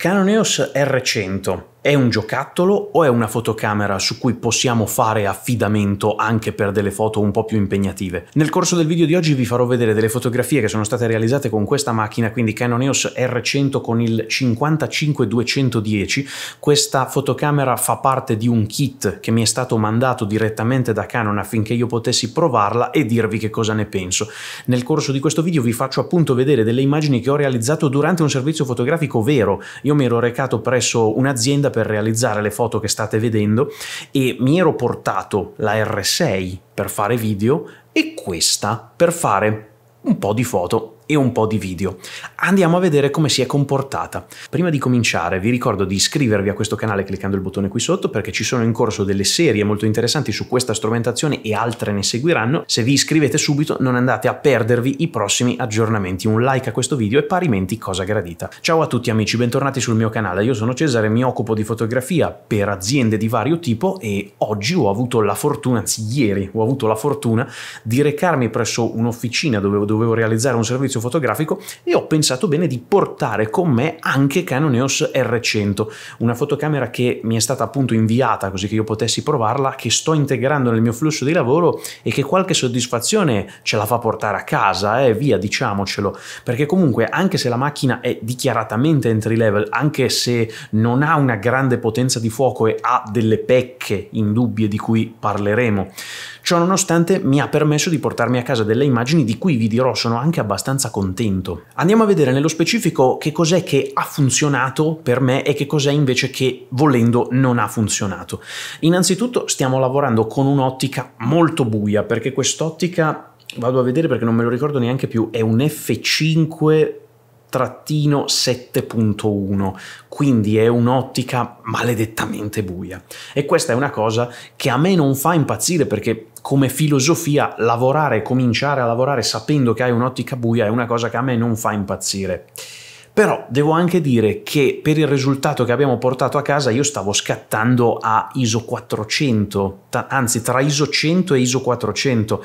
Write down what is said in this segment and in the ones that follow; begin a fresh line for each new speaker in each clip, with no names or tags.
Canoneos R100 è un giocattolo o è una fotocamera su cui possiamo fare affidamento anche per delle foto un po' più impegnative? Nel corso del video di oggi vi farò vedere delle fotografie che sono state realizzate con questa macchina, quindi Canon EOS R100 con il 55210. Questa fotocamera fa parte di un kit che mi è stato mandato direttamente da Canon affinché io potessi provarla e dirvi che cosa ne penso. Nel corso di questo video vi faccio appunto vedere delle immagini che ho realizzato durante un servizio fotografico vero. Io mi ero recato presso un'azienda finita per realizzare le foto che state vedendo e mi ero portato la R6 per fare video e questa per fare un po' di foto e un po' di video. Andiamo a vedere come si è comportata. Prima di cominciare vi ricordo di iscrivervi a questo canale cliccando il bottone qui sotto perché ci sono in corso delle serie molto interessanti su questa strumentazione e altre ne seguiranno. Se vi iscrivete subito non andate a perdervi i prossimi aggiornamenti. Un like a questo video e parimenti cosa gradita. Ciao a tutti amici, bentornati sul mio canale. Io sono Cesare, mi occupo di fotografia per aziende di vario tipo e oggi ho avuto la fortuna, anzi ieri ho avuto la fortuna di recarmi presso un'officina dove dovevo realizzare un servizio processo fotografico e ho pensato bene di portare con me anche Canon EOS R100, una fotocamera che mi è stata appunto inviata così che io potessi provarla, che sto integrando nel mio flusso di lavoro e che qualche soddisfazione ce la fa portare a casa, eh, via diciamocelo, perché comunque anche se la macchina è dichiaratamente entry level, anche se non ha una grande potenza di fuoco e ha delle pecche indubbie di cui parleremo, Ciò nonostante mi ha permesso di portarmi a casa delle immagini di cui vi dirò sono anche abbastanza contento. Andiamo a vedere nello specifico che cos'è che ha funzionato per me e che cos'è invece che volendo non ha funzionato. Innanzitutto stiamo lavorando con un'ottica molto buia perché quest'ottica vado a vedere perché non me lo ricordo neanche più, è un F5 trattino 7.1 quindi è un'ottica maledettamente buia e questa è una cosa che a me non fa impazzire perché come filosofia lavorare e cominciare a lavorare sapendo che hai un'ottica buia è una cosa che a me non fa impazzire però devo anche dire che per il risultato che abbiamo portato a casa io stavo scattando a ISO 400 anzi tra ISO 100 e ISO 400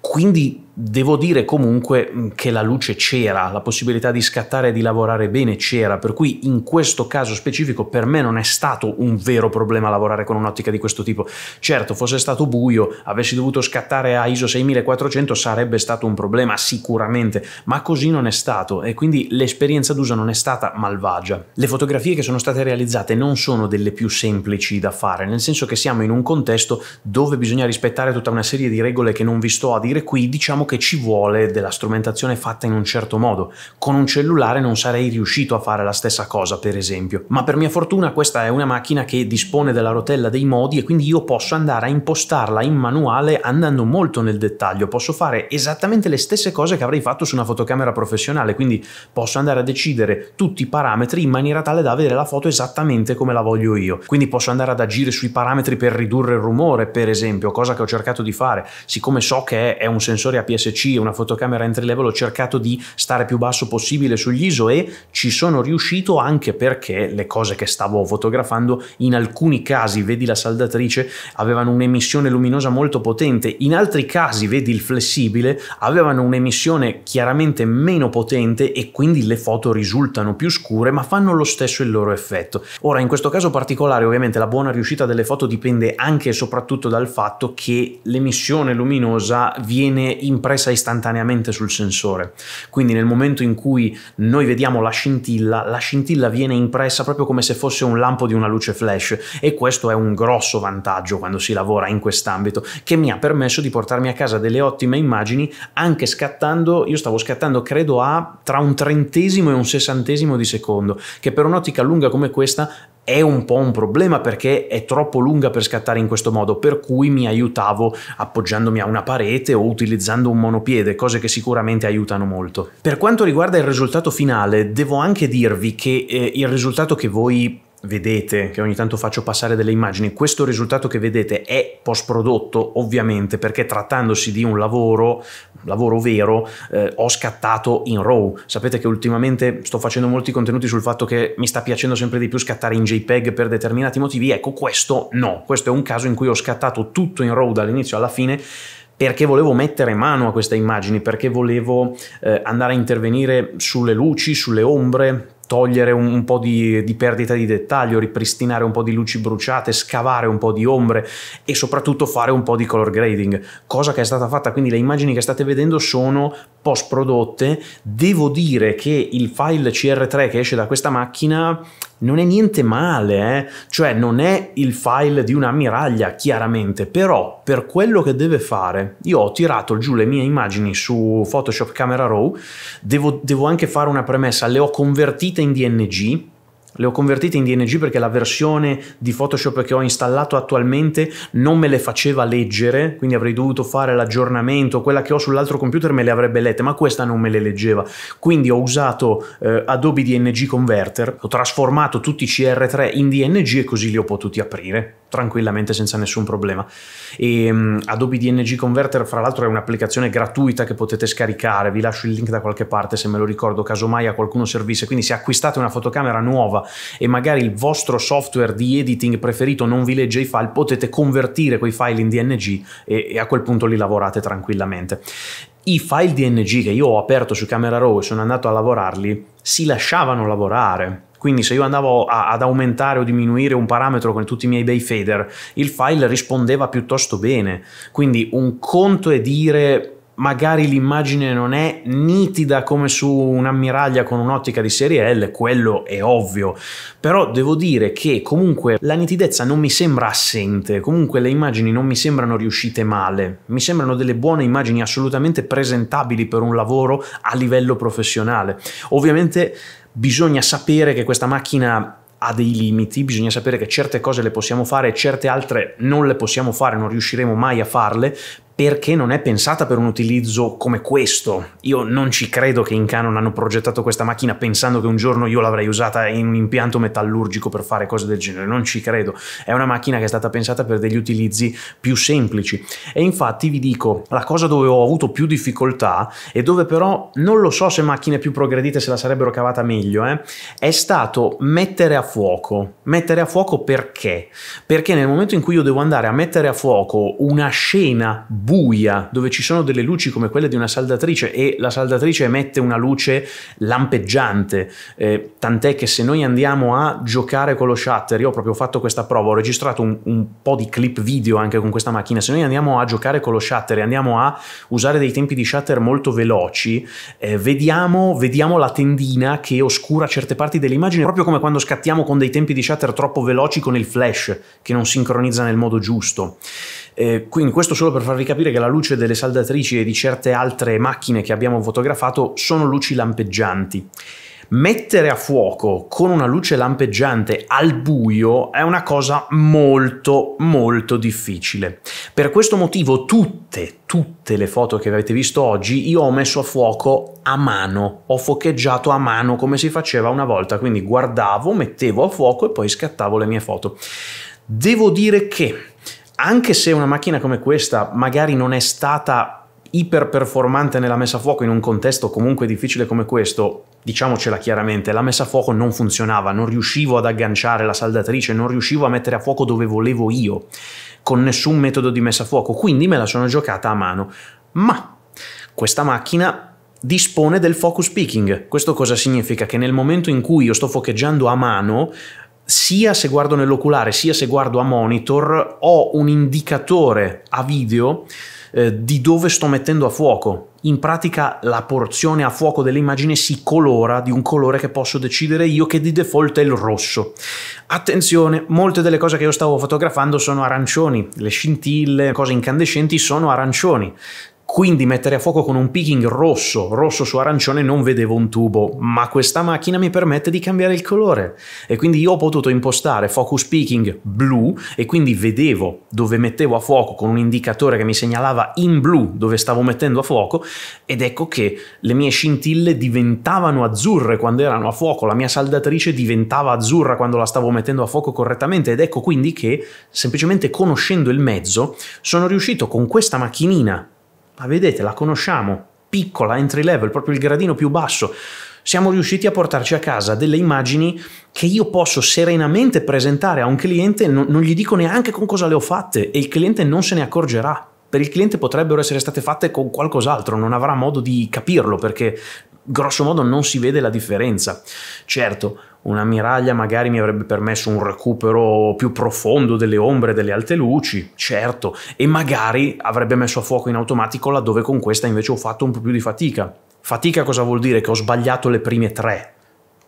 quindi devo dire comunque mm, che la luce c'era, la possibilità di scattare e di lavorare bene c'era, per cui in questo caso specifico per me non è stato un vero problema lavorare con un'ottica di questo tipo. Certo, fosse stato buio, avessi dovuto scattare a ISO 6400 sarebbe stato un problema sicuramente, ma così non è stato e quindi l'esperienza d'uso non è stata malvagia. Le fotografie che sono state realizzate non sono delle più semplici da fare, nel senso che siamo in un contesto dove bisogna rispettare tutta una serie di regole che non vi sto a dire qui, diciamo diciamo che ci vuole della strumentazione fatta in un certo modo. Con un cellulare non sarei riuscito a fare la stessa cosa, per esempio. Ma per mia fortuna questa è una macchina che dispone della rotella dei modi e quindi io posso andare a impostarla in manuale andando molto nel dettaglio. Posso fare esattamente le stesse cose che avrei fatto su una fotocamera professionale, quindi posso andare a decidere tutti i parametri in maniera tale da avere la foto esattamente come la voglio io. Quindi posso andare ad agire sui parametri per ridurre il rumore, per esempio, cosa che ho cercato di fare. Siccome so che è un sensore a PSC e una fotocamera entry level ho cercato di stare più basso possibile sugli ISO e ci sono riuscito anche perché le cose che stavo fotografando in alcuni casi, vedi la saldatrice, avevano un'emissione luminosa molto potente, in altri casi, vedi il flessibile, avevano un'emissione chiaramente meno potente e quindi le foto risultano più scure ma fanno lo stesso il loro effetto. Ora in questo caso particolare ovviamente la buona riuscita delle foto dipende anche e soprattutto dal fatto che l'emissione luminosa viene in impressa istantaneamente sul sensore. Quindi nel momento in cui noi vediamo la scintilla, la scintilla viene impressa proprio come se fosse un lampo di una luce flash e questo è un grosso vantaggio quando si lavora in quest'ambito che mi ha permesso di portarmi a casa delle ottime immagini anche scattando, io stavo scattando credo a tra un trentesimo e un sessantesimo di secondo, che per un'ottica lunga come questa è un po' un problema perché è troppo lunga per scattare in questo modo, per cui mi aiutavo appoggiandomi a una parete o utilizzando un monopiede, cose che sicuramente aiutano molto. Per quanto riguarda il risultato finale, devo anche dirvi che eh, il risultato che voi vedete, che ogni tanto faccio passare delle immagini, questo risultato che vedete è post prodotto ovviamente perché trattandosi di un lavoro, lavoro vero, eh, ho scattato in RAW. Sapete che ultimamente sto facendo molti contenuti sul fatto che mi sta piacendo sempre di più scattare in JPEG per determinati motivi, ecco questo no, questo è un caso in cui ho scattato tutto in RAW dall'inizio alla fine perché volevo mettere mano a queste immagini, perché volevo eh, andare a intervenire sulle luci, sulle ombre, togliere un, un po' di, di, perdita di dettaglio, ripristinare un po' di luci bruciate, scavare un po' di ombre e soprattutto fare un po' di color grading, cosa che è stata fatta. Quindi le immagini che state vedendo sono post prodotte. Devo dire che il file CR3 che esce da questa macchina non è niente male, eh? cioè non è il file di una miraglia chiaramente, però per quello che deve fare, io ho tirato giù le mie immagini su Photoshop Camera Raw, devo, devo anche fare una premessa, le ho convertite convertite in DNG, le ho convertite in DNG perché la versione di Photoshop che ho installato attualmente non me le faceva leggere, quindi avrei dovuto fare l'aggiornamento, quella che ho sull'altro computer me le avrebbe lette, ma questa non me le leggeva. Quindi ho usato eh, Adobe DNG Converter, ho trasformato tutti i CR3 in DNG e così li ho potuti aprire tranquillamente senza nessun problema. E, um, Adobe DNG Converter, fra l'altro, è un'applicazione gratuita che potete scaricare. Vi lascio il link da qualche parte se me lo ricordo, casomai a qualcuno servisse. Quindi, se acquistate una fotocamera nuova e magari il vostro software di editing preferito non vi legge i file, potete convertire quei file in DNG e, e a quel punto li lavorate tranquillamente. I file DNG che io ho aperto su Camera Raw e sono andato a lavorarli si lasciavano lavorare quindi se io andavo a, ad aumentare o diminuire un parametro con tutti i miei bei fader, il file rispondeva piuttosto bene. Quindi un conto è dire magari l'immagine non è nitida come su un'ammiraglia con un'ottica di serie L, quello è ovvio, però devo dire che comunque la nitidezza non mi sembra assente, comunque le immagini non mi sembrano riuscite male, mi sembrano delle buone immagini assolutamente presentabili per un lavoro a livello professionale. Ovviamente bisogna sapere che questa macchina ha dei limiti, bisogna sapere che certe cose le possiamo fare e certe altre non le possiamo fare, non riusciremo mai a farle, perché non è pensata per un utilizzo come questo. Io non ci credo che in Canon hanno progettato questa macchina pensando che un giorno io l'avrei usata in un impianto metallurgico per fare cose del genere, non ci credo. È una macchina che è stata pensata per degli utilizzi più semplici e infatti vi dico, la cosa dove ho avuto più difficoltà e dove però non lo so se macchine più progredite se la sarebbero cavata meglio, eh, è stato mettere a fuoco. Mettere a fuoco perché? Perché nel momento in cui io devo andare a mettere a fuoco una scena buia, dove ci sono delle luci come quelle di una saldatrice e la saldatrice emette una luce lampeggiante, eh, tant'è che se noi andiamo a giocare con lo shutter, io ho proprio fatto questa prova, ho registrato un, un po' di clip video anche con questa macchina, se noi andiamo a giocare con lo shutter e andiamo a usare dei tempi di shutter molto veloci, eh, vediamo, vediamo la tendina che oscura certe parti dell'immagine, proprio come quando scattiamo con dei tempi di shutter troppo veloci con il flash, che non sincronizza nel modo giusto. Eh, quindi questo solo per farvi capire che la luce delle saldatrici e di certe altre macchine che abbiamo fotografato sono luci lampeggianti. Mettere a fuoco con una luce lampeggiante al buio è una cosa molto molto difficile. Per questo motivo tutte, tutte le foto che avete visto oggi io ho messo a fuoco a mano, ho focheggiato a mano come si faceva una volta, quindi guardavo, mettevo a fuoco e poi scattavo le mie foto. Devo dire che anche se una macchina come questa magari non è stata iper performante nella messa a fuoco in un contesto comunque difficile come questo, diciamocela chiaramente, la messa a fuoco non funzionava, non riuscivo ad agganciare la saldatrice, non riuscivo a mettere a fuoco dove volevo io, con nessun metodo di messa a fuoco, quindi me la sono giocata a mano. Ma questa macchina dispone del focus picking. Questo cosa significa? Che nel momento in cui io sto focheggiando a mano, sia se guardo nell'oculare sia se guardo a monitor ho un indicatore a video eh, di dove sto mettendo a fuoco. In pratica la porzione a fuoco dell'immagine si colora di un colore che posso decidere io che di default è il rosso. Attenzione, molte delle cose che io stavo fotografando sono arancioni, le scintille, cose incandescenti sono arancioni quindi mettere a fuoco con un picking rosso, rosso su arancione non vedevo un tubo, ma questa macchina mi permette di cambiare il colore e quindi io ho potuto impostare focus picking blu e quindi vedevo dove mettevo a fuoco con un indicatore che mi segnalava in blu dove stavo mettendo a fuoco ed ecco che le mie scintille diventavano azzurre quando erano a fuoco, la mia saldatrice diventava azzurra quando la stavo mettendo a fuoco correttamente ed ecco quindi che semplicemente conoscendo il mezzo sono riuscito con questa macchinina ma vedete, la conosciamo, piccola, entry level, proprio il gradino più basso. Siamo riusciti a portarci a casa delle immagini che io posso serenamente presentare a un cliente, non, non gli dico neanche con cosa le ho fatte e il cliente non se ne accorgerà. Per il cliente potrebbero essere state fatte con qualcos'altro, non avrà modo di capirlo perché grosso modo non si vede la differenza. Certo, una miraglia magari mi avrebbe permesso un recupero più profondo delle ombre, delle alte luci, certo, e magari avrebbe messo a fuoco in automatico laddove con questa invece ho fatto un po' più di fatica. Fatica cosa vuol dire? Che ho sbagliato le prime tre,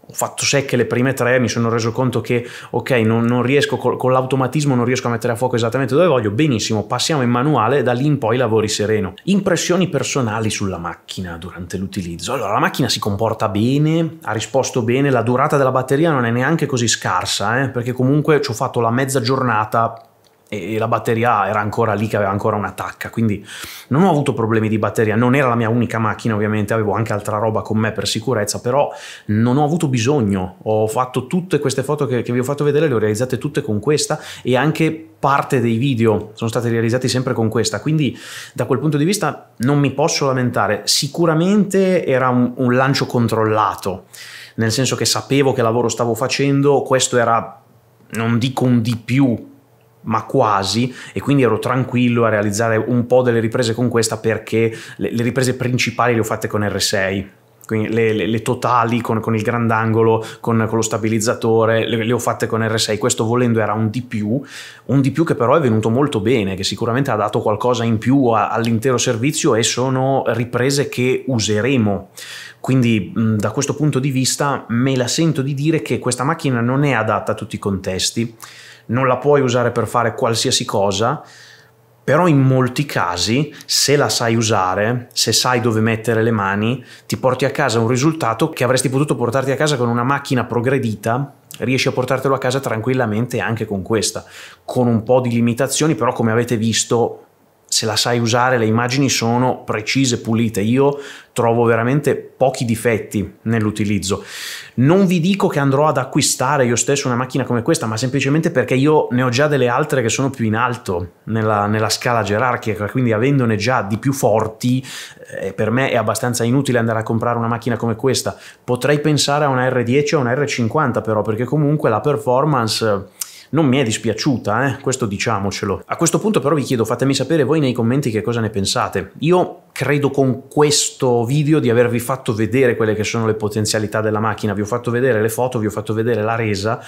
ho fatto secche le prime tre, mi sono reso conto che, ok, non, non riesco, con, con l'automatismo non riesco a mettere a fuoco esattamente dove voglio, benissimo, passiamo in manuale, da lì in poi lavori sereno. Impressioni personali sulla macchina durante l'utilizzo. Allora, la macchina si comporta bene, ha risposto bene, la durata della batteria non è neanche così scarsa, eh, perché comunque ci ho fatto la mezza giornata e, la batteria era ancora lì che aveva ancora un'attacca quindi non ho avuto problemi di batteria, non era la mia unica macchina ovviamente, avevo anche altra roba con me per sicurezza, però non ho avuto bisogno, ho fatto tutte queste foto che, che vi ho fatto vedere, le ho realizzate tutte con questa e anche parte dei video sono stati realizzati sempre con questa, quindi da quel punto di vista non mi posso lamentare, sicuramente era un, un lancio controllato, nel senso che sapevo che lavoro stavo facendo, questo era non dico un di più ma quasi, e quindi ero tranquillo a realizzare un po' delle riprese con questa perché le, le riprese principali le ho fatte con R6. Quindi le, le, le totali con, con, il grandangolo, con, con lo stabilizzatore, le, ho fatte con R6. Questo volendo era un di più, un di più che però è venuto molto bene, che sicuramente ha dato qualcosa in più a, all'intero servizio e sono riprese che useremo. Quindi da questo punto di vista me la sento di dire che questa macchina non è adatta a tutti i contesti non la puoi usare per fare qualsiasi cosa, però in molti casi, se la sai usare, se sai dove mettere le mani, ti porti a casa un risultato che avresti potuto portarti a casa con una macchina progredita, riesci a portartelo a casa tranquillamente anche con questa, con un po' di limitazioni, però come avete visto se la sai usare, le immagini sono precise, pulite. Io trovo veramente pochi difetti nell'utilizzo. Non vi dico che andrò ad acquistare io stesso una macchina come questa, ma semplicemente perché io ne ho già delle altre che sono più in alto nella, nella scala gerarchica, quindi avendone già di più forti, eh, per me è abbastanza inutile andare a comprare una macchina come questa. Potrei pensare a una R10 o una R50 però, perché comunque la performance non mi è dispiaciuta, eh? questo diciamocelo. A questo punto però vi chiedo, fatemi sapere voi nei commenti che cosa ne pensate. Io credo con questo video di avervi fatto vedere quelle che sono le potenzialità della macchina, vi ho fatto vedere le foto, vi ho fatto vedere la resa,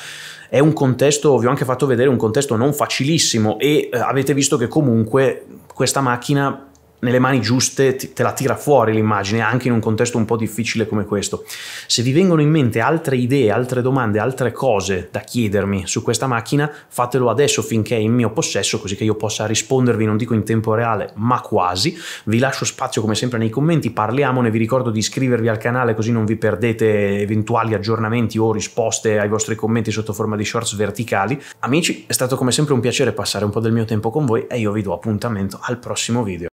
è un contesto, vi ho anche fatto vedere un contesto non facilissimo e eh, avete visto che comunque questa macchina nelle mani giuste te la tira fuori l'immagine, anche in un contesto un po' difficile come questo. Se vi vengono in mente altre idee, altre domande, altre cose da chiedermi su questa macchina, fatelo adesso finché è in mio possesso, così che io possa rispondervi, non dico in tempo reale, ma quasi. Vi lascio spazio come sempre nei commenti, parliamone, vi ricordo di iscrivervi al canale così non vi perdete eventuali aggiornamenti o risposte ai vostri commenti sotto forma di shorts verticali. Amici, è stato come sempre un piacere passare un po' del mio tempo con voi e io vi do appuntamento al prossimo video.